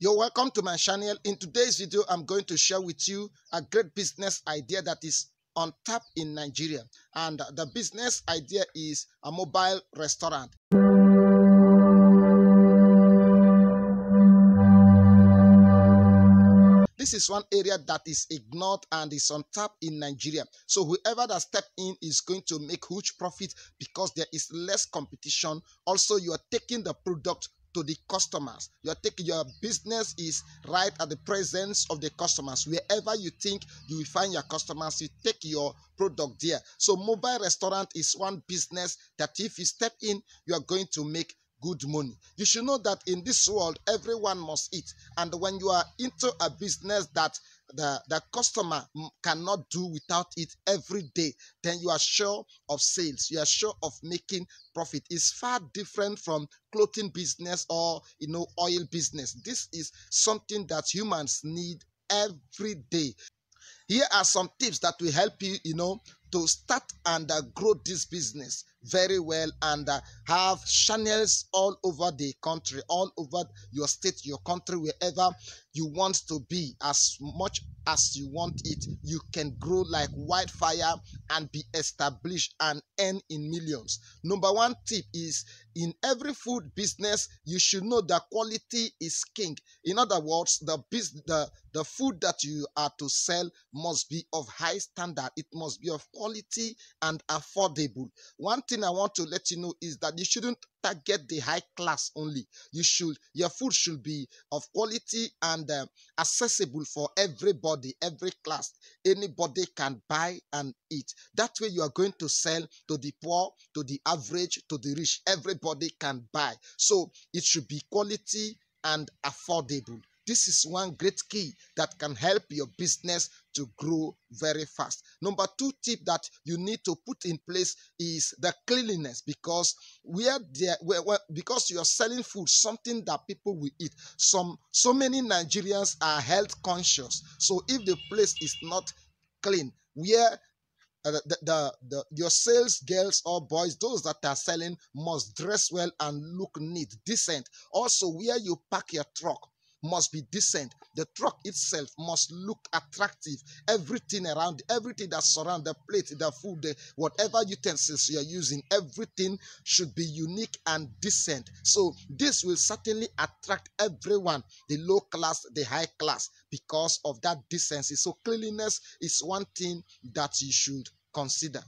You're welcome to my channel. In today's video, I'm going to share with you a great business idea that is on tap in Nigeria. And the business idea is a mobile restaurant. This is one area that is ignored and is on tap in Nigeria. So whoever that step in is going to make huge profit because there is less competition. Also, you are taking the product to the customers. Your take your business is right at the presence of the customers. Wherever you think you will find your customers, you take your product there. So mobile restaurant is one business that if you step in, you are going to make good money. You should know that in this world, everyone must eat. And when you are into a business that the, the customer cannot do without it every day, then you are sure of sales. You are sure of making profit. It's far different from clothing business or you know oil business. This is something that humans need every day. Here are some tips that will help you, you know, to start and uh, grow this business very well and uh, have channels all over the country, all over your state, your country, wherever you want to be, as much as you want it. You can grow like wildfire and be established and earn in millions. Number one tip is in every food business, you should know that quality is king. In other words, the, the, the food that you are to sell must be of high standard. It must be of quality and affordable. One thing I want to let you know is that you shouldn't target the high class only. You should your food should be of quality and um, accessible for everybody, every class. Anybody can buy and eat. That way you are going to sell to the poor, to the average, to the rich. Everybody can buy. So it should be quality and affordable. This is one great key that can help your business to grow very fast. Number two tip that you need to put in place is the cleanliness because we are there where, where, because you are selling food, something that people will eat. Some so many Nigerians are health conscious. So if the place is not clean, where uh, the, the, the, your sales girls or boys, those that are selling, must dress well and look neat, decent. Also, where you park your truck, must be decent. The truck itself must look attractive. Everything around, everything that surrounds the plate, the food, the, whatever utensils you're using, everything should be unique and decent. So this will certainly attract everyone, the low class, the high class, because of that decency. So cleanliness is one thing that you should consider.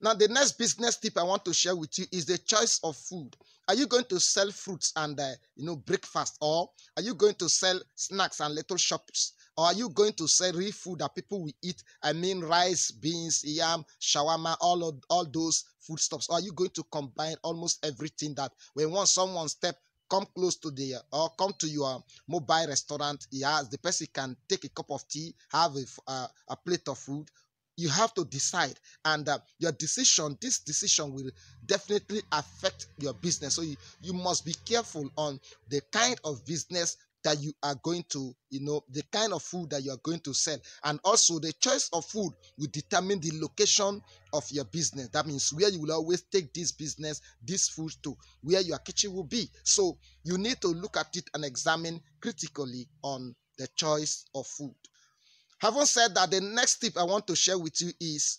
Now, the next business tip I want to share with you is the choice of food. Are you going to sell fruits and uh, you know breakfast, or are you going to sell snacks and little shops, or are you going to sell real food that people will eat? I mean, rice, beans, yam, shawarma, all of, all those foodstuffs. Or are you going to combine almost everything that when once someone step come close to the uh, or come to your mobile restaurant. Yes, the person can take a cup of tea, have a, uh, a plate of food, you have to decide and uh, your decision this decision will definitely affect your business so you, you must be careful on the kind of business that you are going to you know the kind of food that you are going to sell and also the choice of food will determine the location of your business that means where you will always take this business this food to where your kitchen will be so you need to look at it and examine critically on the choice of food Having said that, the next tip I want to share with you is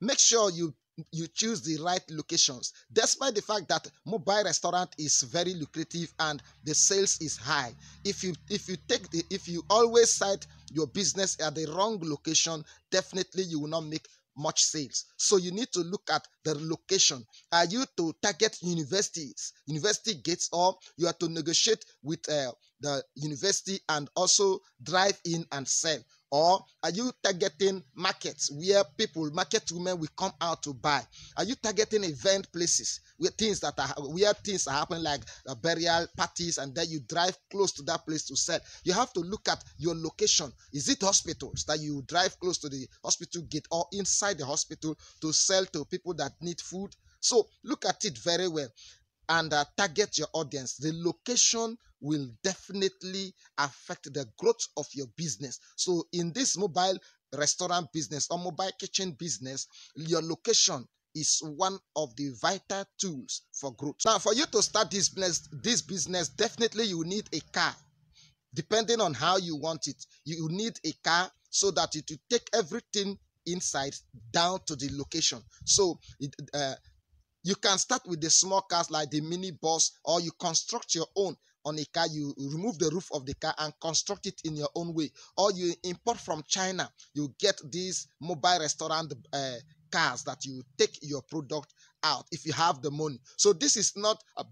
make sure you you choose the right locations. Despite the fact that mobile restaurant is very lucrative and the sales is high, if you if you take the, if you always site your business at the wrong location, definitely you will not make much sales. So you need to look at the location. Are you to target universities, university gates, or you are to negotiate with uh, the university and also drive in and sell? Or are you targeting markets where people, market women will come out to buy? Are you targeting event places where things that are where things are happening like burial parties and then you drive close to that place to sell? You have to look at your location. Is it hospitals that you drive close to the hospital gate or inside the hospital to sell to people that need food? So look at it very well and uh, target your audience. The location will definitely affect the growth of your business. So, in this mobile restaurant business or mobile kitchen business, your location is one of the vital tools for growth. Now, for you to start this business, this business definitely you need a car. Depending on how you want it, you need a car so that it will take everything inside down to the location. So, it, uh, you can start with the small cars like the mini bus, or you construct your own on a car. You remove the roof of the car and construct it in your own way, or you import from China. You get these mobile restaurant uh, cars that you take your product out if you have the money. So this is not a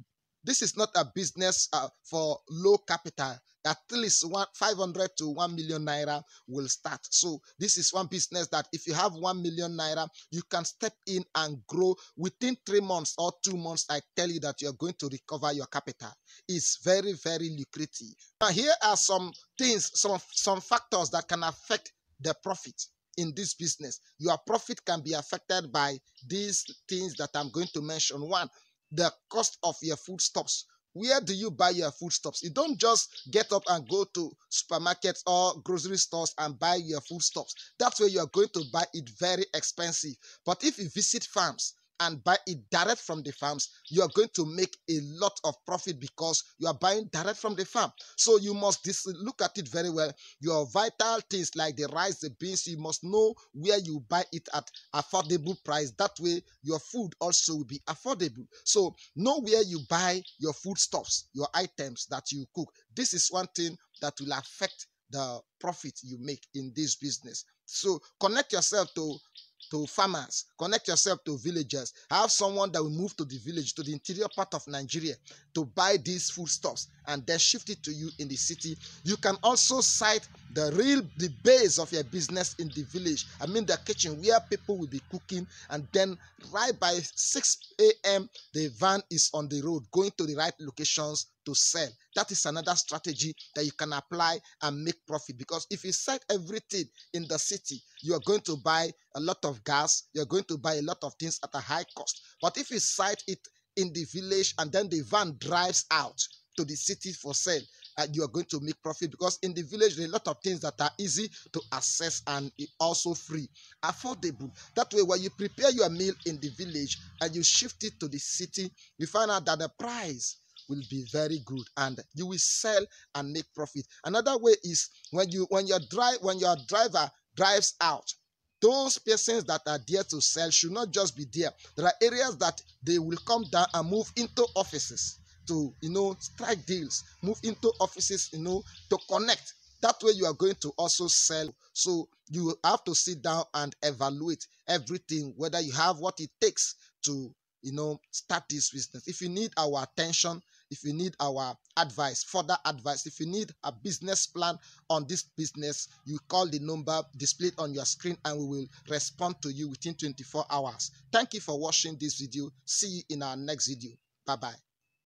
this is not a business uh, for low capital. At least one, 500 to 1 million naira will start. So, this is one business that if you have 1 million naira, you can step in and grow within three months or two months. I tell you that you are going to recover your capital. It's very, very lucrative. Now, here are some things, some, some factors that can affect the profit in this business. Your profit can be affected by these things that I'm going to mention. One, the cost of your foodstuffs. Where do you buy your foodstuffs? You don't just get up and go to supermarkets or grocery stores and buy your foodstuffs. That's where you are going to buy it very expensive. But if you visit farms, and buy it direct from the farms, you are going to make a lot of profit because you are buying direct from the farm. So you must dis- look at it very well. Your vital things like the rice, the beans, you must know where you buy it at affordable price. That way, your food also will be affordable. So know where you buy your foodstuffs, your items that you cook. This is one thing that will affect the profit you make in this business. So connect yourself to to farmers, connect yourself to villagers. Have someone that will move to the village, to the interior part of Nigeria to buy these foodstuffs and then shift it to you in the city. You can also site the real the base of your business in the village. I mean the kitchen where people will be cooking and then right by 6 a.m. the van is on the road going to the right locations to sell. That is another strategy that you can apply and make profit because if you sell everything in the city, you are going to buy a lot of gas, you're going to buy a lot of things at a high cost. But if you site it in the village and then the van drives out to the city for sale, uh, you are going to make profit because in the village there are a lot of things that are easy to access and also free affordable that way when you prepare your meal in the village and you shift it to the city you find out that the price will be very good and you will sell and make profit. Another way is when you when your drive when your driver drives out, those persons that are there to sell should not just be there. There are areas that they will come down and move into offices to you know strike deals, move into offices, you know, to connect. That way you are going to also sell. So you have to sit down and evaluate everything, whether you have what it takes to you know start this business. If you need our attention, if you need our advice, further advice, if you need a business plan on this business, you call the number displayed on your screen and we will respond to you within 24 hours. Thank you for watching this video. See you in our next video. Bye-bye.